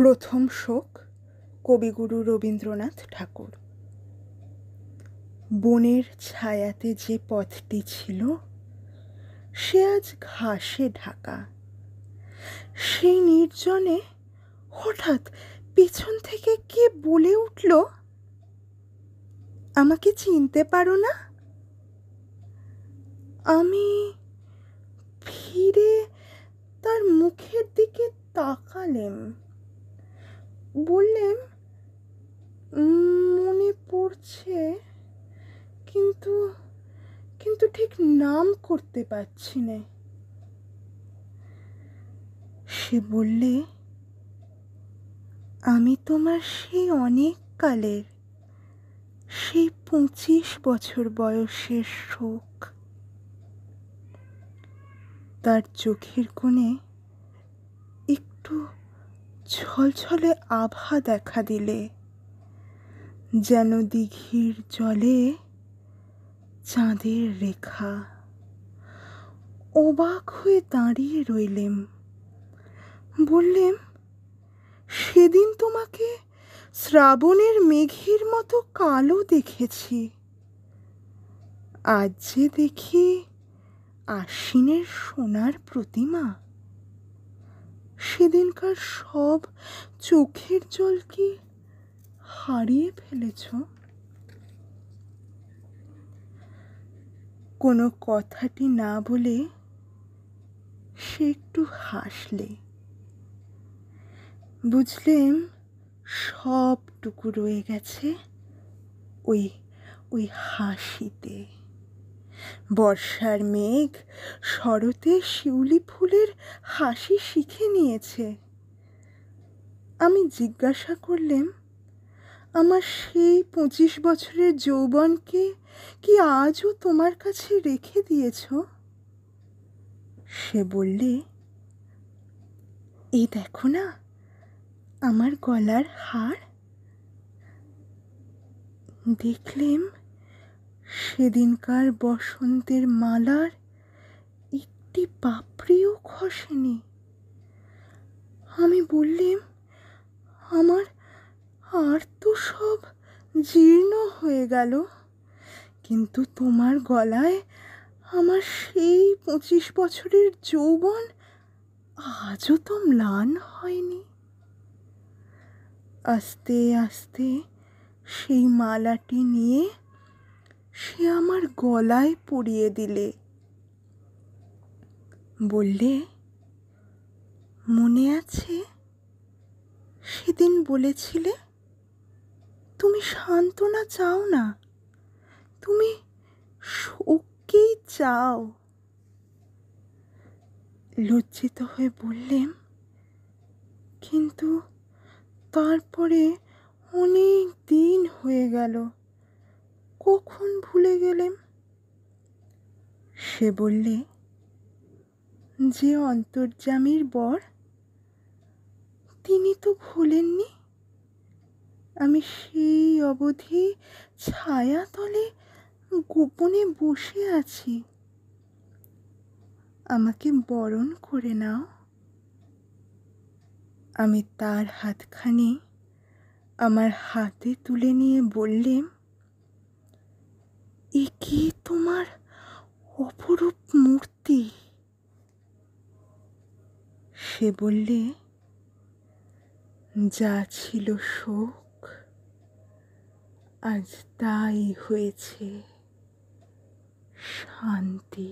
প্রথম শোক কবিগুরু রবীন্দ্রনাথ ঠাকুর বনের ছায়াতে যে পথটি ছিল সে আজ ঘাসে ঢাকা সেই নির্জনে হঠাৎ পেছন থেকে কে বলে উঠল আমাকে চিনতে পারো না আমি বললেন মনে পড়ছে কিন্তু কিন্তু ঠিক নাম করতে পারছি না সে বললে আমি তোমার সেই অনেক কালের সেই পঁচিশ বছর বয়সের শোক তার চোখের কোণে একটু ছলছলে আভা দেখা দিলে যেন দিঘির জলে চাঁদের রেখা অবাক হয়ে দাঁড়িয়ে রইলেম বললেম সেদিন তোমাকে শ্রাবণের মেঘের মতো কালো দেখেছি আজ যে দেখি আশ্বিনের সোনার প্রতিমা সেদিনকার সব চোখের জল কি হারিয়ে ফেলেছ কোনো কথাটি না বলে সে একটু হাসলে বুঝলেন সবটুকু রয়ে গেছে ওই ওই হাসিতে বর্ষার মেঘ শরতে শিউলি ফুলের হাসি শিখে নিয়েছে আমি জিজ্ঞাসা করলেম আমার সেই পঁচিশ বছরের যৌবনকে কি আজও তোমার কাছে রেখে দিয়েছ সে বললে এই দেখো না আমার গলার হার দেখলেম সেদিনকার বসন্তের মালার একটি পাপড়িও খসেনি আমি বললেম আমার আর তো সব জীর্ণ হয়ে গেল কিন্তু তোমার গলায় আমার সেই পঁচিশ বছরের যৌবন আজও তো ম্লান হয়নি আস্তে আস্তে সেই মালাটি নিয়ে সে আমার গলায় পুড়িয়ে দিলে বললে মনে আছে সেদিন বলেছিলে তুমি সান্ত্বনা চাও না তুমি শোককেই চাও লজ্জিত হয়ে বললেন কিন্তু তারপরে অনেক দিন হয়ে গেল কখন ভুলে গেলেন সে বললে যে অন্তর্জামীর বর তিনি তো ভুলেননি আমি সেই অবধি ছায়াতলে গোপনে বসে আছি আমাকে বরণ করে নাও আমি তার হাতখানি আমার হাতে তুলে নিয়ে বললেম একে তোমার অপরূপ মূর্তি সে বললে যা ছিল শোক আজ তাই হয়েছে শান্তি